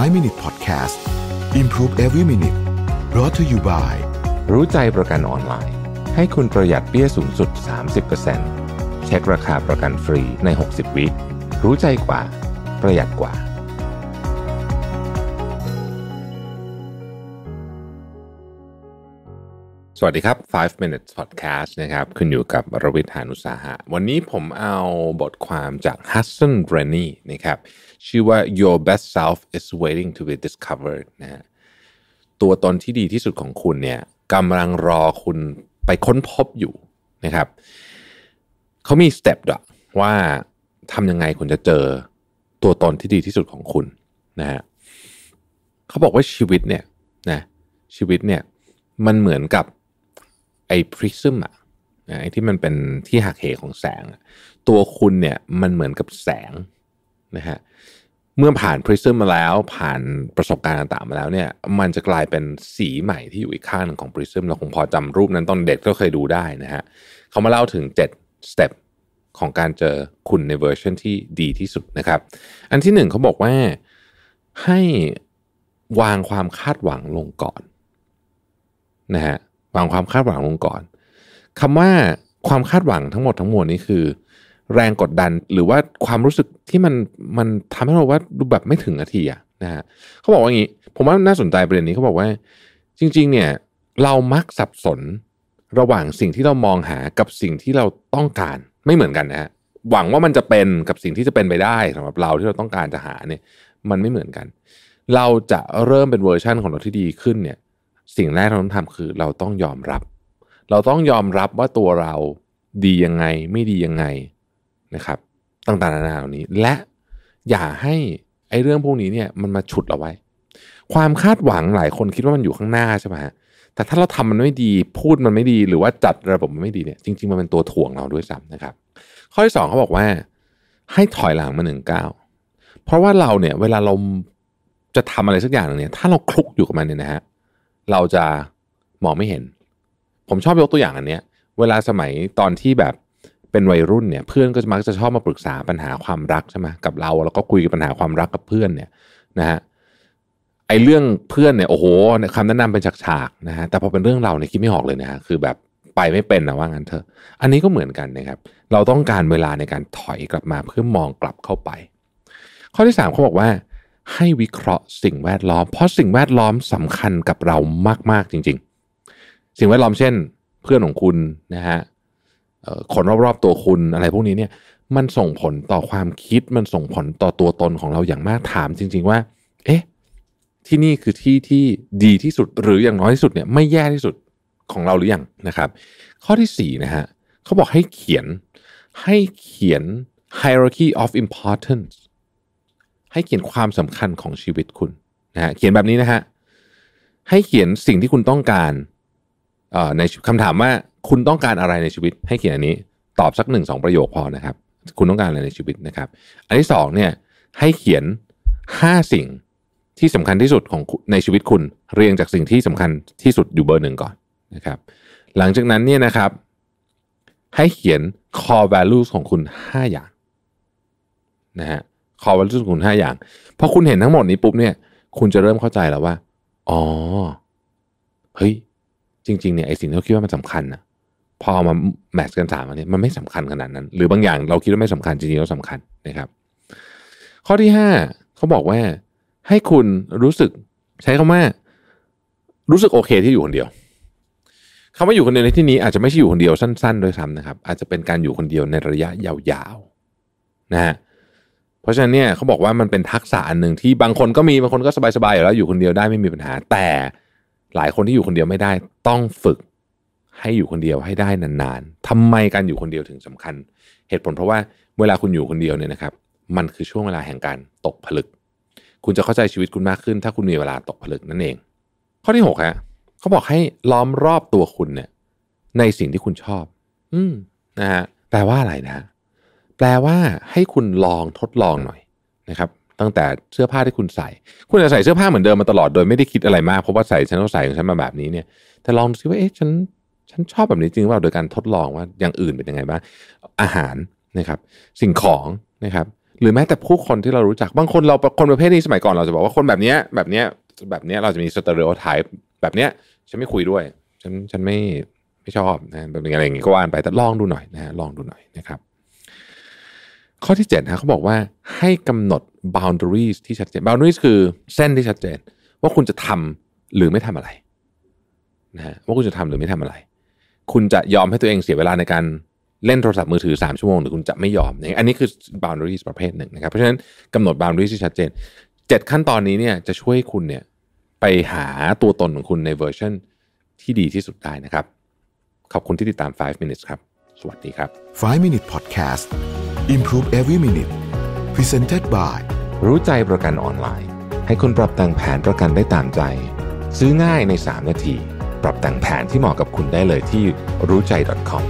5 Minute Podcast Improve Every Minute brought to you by รู้ใจประกันออนไลน์ ให้คุณประหยัดเปี้ยสูงสุด 30%เช็คราคาประกันฟรีใน 60 วิรู้ใจกว่า ประหยัดกว่าสวัสดีครับ 5 minutes podcast นะครับขึ้นอยู่กับรวิทยานุสาหะ วันนี้ผมเอาบทความจาก Hudson r e n n y นะครับ ชื่อว่า your best self is waiting to be discovered นะตัวตนที่ดีที่สุดของคุณเนี่ยกำลังรอคุณไปค้นพบอยู่นะครับ เขามีสเต็ปว่าทำยังไงคุณจะเจอตัวตนที่ดีที่สุดของคุณนะฮะเขาบอกว่าชีวิตเนี่ยนะ ชีวิตเนี่ยมันเหมือนกับไอ้พริซึมอะไอ้ที่มันเป็นที่หักเหของแสงตัวคุณเนี่ยมันเหมือนกับแสงนะฮะเมื่อผ่านพริซึมมาแล้วผ่านประสบการณ์ต่างๆมาแล้วเนี่ยมันจะกลายเป็นสีใหม่ที่อยู่อีกข้างของพริซึมเราคงพอจำรูปนั้นตอนเด็กก็เคยดูได้นะฮะเขามาเล่าถึง7สเต็ปของการเจอคุณในเวอร์ชันที่ดีที่สุดนะครับ อันที่หนึ่งเขาบอกว่าให้วางความคาดหวังลงก่อน นะฮะวางความคาดหวังลงก่อนคำว่าความคาดหวังทั้งหมดทั้งมวลนี้คือ แรงกดดันหรือว่าความรู้สึกที่มันมันทำให้เราว่าดูแบบไม่ถึงนาทีอะนะฮะเขาบอกว่าอย่างนี้ ผมว่าน่าสนใจประเด็นนี้เขาบอกว่าจริง ๆ เนี่ยเรามักสับสนระหว่างสิ่งที่เรามองหากับสิ่งที่เราต้องการไม่เหมือนกันนะฮะหวังว่ามันจะเป็นกับสิ่งที่จะเป็นไปได้สำหรับเราที่เราต้องการจะหาเนี่ยมันไม่เหมือนกัน เราจะเริ่มเป็นเวอร์ชั่นของเราที่ดีขึ้นเนี่ยสิ่งแรกเราต้องทำคือเราต้องยอมรับ เราต้องยอมรับว่าตัวเราดียังไงไม่ดียังไงนะครับต่างๆนานาเหล่านี้และอย่าให้ไอ้เรื่องพวกนี้เนี่ยมันมาฉุดเราไว้ ความคาดหวังหลายคนคิดว่ามันอยู่ข้างหน้าใช่ไหมฮะแต่ถ้าเราทำมันไม่ดีพูดมันไม่ดีหรือว่าจัดระบบมันไม่ดีเนี่ยจริงๆมันเป็นตัวถ่วงเราด้วยซ้ำนะครับข้อที่สองเขาบอกว่าให้ถอยหลังมาหนึ่งก้าวเพราะว่าเราเนี่ยเวลาเราจะทำอะไรสักอย่างเนี่ยถ้าเราคลุกอยู่กับมันเนี่ยนะฮะเราจะมองไม่เห็น ผมชอบยกตัวอย่างอันเนี้ย เวลาสมัยตอนที่แบบเป็นวัยรุ่นเนี่ย เพื่อนก็มักจะชอบมาปรึกษาปัญหาความรักใช่ไหมกับเราแล้วก็คุยกับปัญหาความรักกับเพื่อนเนี่ยนะฮะ ไอเรื่องเพื่อนเนี่ยโอ้โหคำแนะนำเป็นฉากๆนะฮะ แต่พอเป็นเรื่องเราเนี่ยคิดไม่ออกเลยนะฮะคือแบบไปไม่เป็นนะว่างั้นเถอะ อันนี้ก็เหมือนกันนะครับ เราต้องการเวลาในการถอยกลับมาเพื่อมองกลับเข้าไป ข้อที่3ามเขาบอกว่าให้วิเคราะห์สิ่งแวดล้อมเพราะสิ่งแวดล้อมสำคัญกับเรามากๆจริงๆสิ่งแวดล้อมเช่นเพื่อนของคุณนะฮะคนรอบๆตัวคุณอะไรพวกนี้เนี่ยมันส่งผลต่อความคิดมันส่งผลต่อตัวตนของเราอย่างมากถามจริงๆว่าเอ๊ะที่นี่คือที่ที่ดีที่สุดหรืออย่างน้อยที่สุดเนี่ยไม่แย่ที่สุดของเราหรืออยังนะครับข้อที่4นะฮะเขาบอกให้เขียนให้เขียน hierarchy of importance ให้เขียนความสำคัญของชีวิตคุณนะฮะเขียนแบบนี้นะฮะให้เขียนสิ่งที่คุณต้องการอ่ในคำถามว่าคุณต้องการอะไรในชีวิต ให้เขียนอันนี้ตอบสักหนึ่งสองประโยคพอนะครับ คุณต้องการอะไรในชีวิตนะครับ อันที่สองเนี่ยให้เขียนห้าสิ่งที่สำคัญที่สุดของในชีวิตคุณ เรียงจากสิ่งที่สำคัญที่สุดอยู่เบอร์หนึ่งก่อนนะครับ หลังจากนั้นเนี่ยนะครับ ให้เขียน core values ของคุณ 5 อย่าง นะฮะคอวัลจุคุณห้าอย่างพอคุณเห็นทั้งหมดนี้ปุ๊บเนี่ย คุณจะเริ่มเข้าใจแล้วว่าอ๋อเฮ้ยจริงๆเนี่ยไอสิ่งที่เราคิดว่ามันสำคัญนะพอเอามาแมทช์กันสามอันนี้มันไม่สำคัญขนาดนั้น หรือบางอย่างเราคิดว่าไม่สำคัญจริงๆแล้วสำคัญนะครับ ข้อที่ห้าเขาบอกว่า ให้คุณรู้สึก ใช้คำว่า รู้สึกโอเคที่อยู่คนเดียวคไว่าอยู่คนเดียวในที่นี้ อาจจะไม่ใช่อยู่คนเดียวสั้นๆโดยซ้ำนะครับ อาจจะเป็นการอยู่คนเดียวในระยะยาวๆนะฮะเพราะฉะนั้นเนี่ยเขาบอกว่ามันเป็นทักษะอันหนึ่งที่บางคนก็มีบางคนก็สบายๆอยู่แล้วอยู่คนเดียวได้ไม่มีปัญหา แต่หลายคนที่อยู่คนเดียวไม่ได้ ต้องฝึก ให้อยู่คนเดียวให้ได้นานๆ ทำไมการอยู่คนเดียวถึงสำคัญ เหตุผลเพราะว่าเวลาคุณอยู่คนเดียวเนี่ยนะครับ มันคือช่วงเวลาแห่งการตกผลึก คุณจะเข้าใจชีวิตคุณมากขึ้น ถ้าคุณมีเวลาตกผลึกนั่นเอง ข้อที่หกฮะเขาบอกให้ล้อมรอบตัวคุณเนี่ย ในสิ่งที่คุณชอบ อืมนะฮะแปลว่าอะไรนะแปลว่าให้คุณลองทดลองหน่อยนะครับตั้งแต่เสื้อผ้าที่คุณใส่ คุณจะใส่เสื้อผ้าเหมือนเดิมมาตลอดโดยไม่ได้คิดอะไรมาก เพราะว่าใส่ฉันต้องใส่ของฉันมาแบบนี้เนี่ยแต่ลองดูซิว่าเอ๊ะฉันฉันชอบแบบนี้จริงหรือเปล่าโดยการทดลองว่าอย่างอื่นเป็นยังไงบ้างอาหารนะครับสิ่งของนะครับหรือแม้แต่ผู้คนที่เรารู้จักบางคนเราคนประเภทนี้สมัยก่อนเราจะบอกว่าคนแบบนี้แบบนี้แบบนี้เราจะมีสเตอริโอไทป์แบบเนี้ยฉันไม่คุยด้วยฉันฉันไม่ไม่ชอบนะแบบอะไรอย่างงี้ก็ว่านไปแต่ลองดูหน่อยนะลองดูหน่อยนะครับข้อที่7นะเขาบอกว่าให้กำหนด boundaries ที่ชัดเจน boundaries คือเส้นที่ชัดเจน ว่าคุณจะทำหรือไม่ทำอะไรนะฮะว่าคุณจะทำหรือไม่ทำอะไร คุณจะยอมให้ตัวเองเสียเวลาในการเล่นโทรศัพท์มือถือ 3 ชั่วโมง หรือคุณจะไม่ยอมอย่างอันนี้คือ boundaries ประเภทหนึ่งนะครับ เพราะฉะนั้นกำหนด boundaries ที่ชัดเจน 7 ขั้นตอนนี้เนี่ยจะช่วยคุณเนี่ยไปหาตัวตนของคุณในเวอร์ชันที่ดีที่สุดได้นะครับขอบคุณที่ติดตาม 5 minutes ครับสวัสดีครับ 5 minute s podcast Improve every minute Presented by รู้ใจประกันออนไลน์ ให้คุณปรับแต่งแผนประกันได้ตามใจ ซื้อง่ายใน 3 นาที ปรับแต่งแผนที่เหมาะกับคุณได้เลยที่รู้ใจ .com